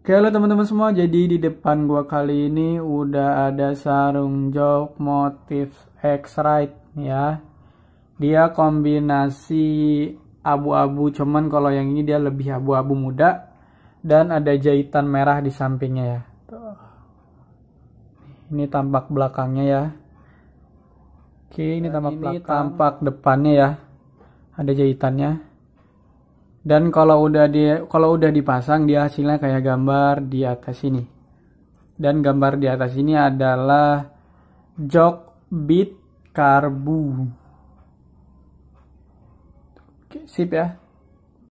Oke halo teman-teman semua, jadi di depan gua kali ini udah ada sarung jok motif x ride ya. Dia kombinasi abu-abu cuman kalau yang ini dia lebih abu-abu muda dan ada jahitan merah di sampingnya ya. Ini tampak belakangnya ya. Oke, ini tampak ini belakang. tampak depannya ya. Ada jahitannya dan kalau udah di kalau udah dipasang dia hasilnya kayak gambar di atas ini dan gambar di atas ini adalah jok bit karbu Oke, sip ya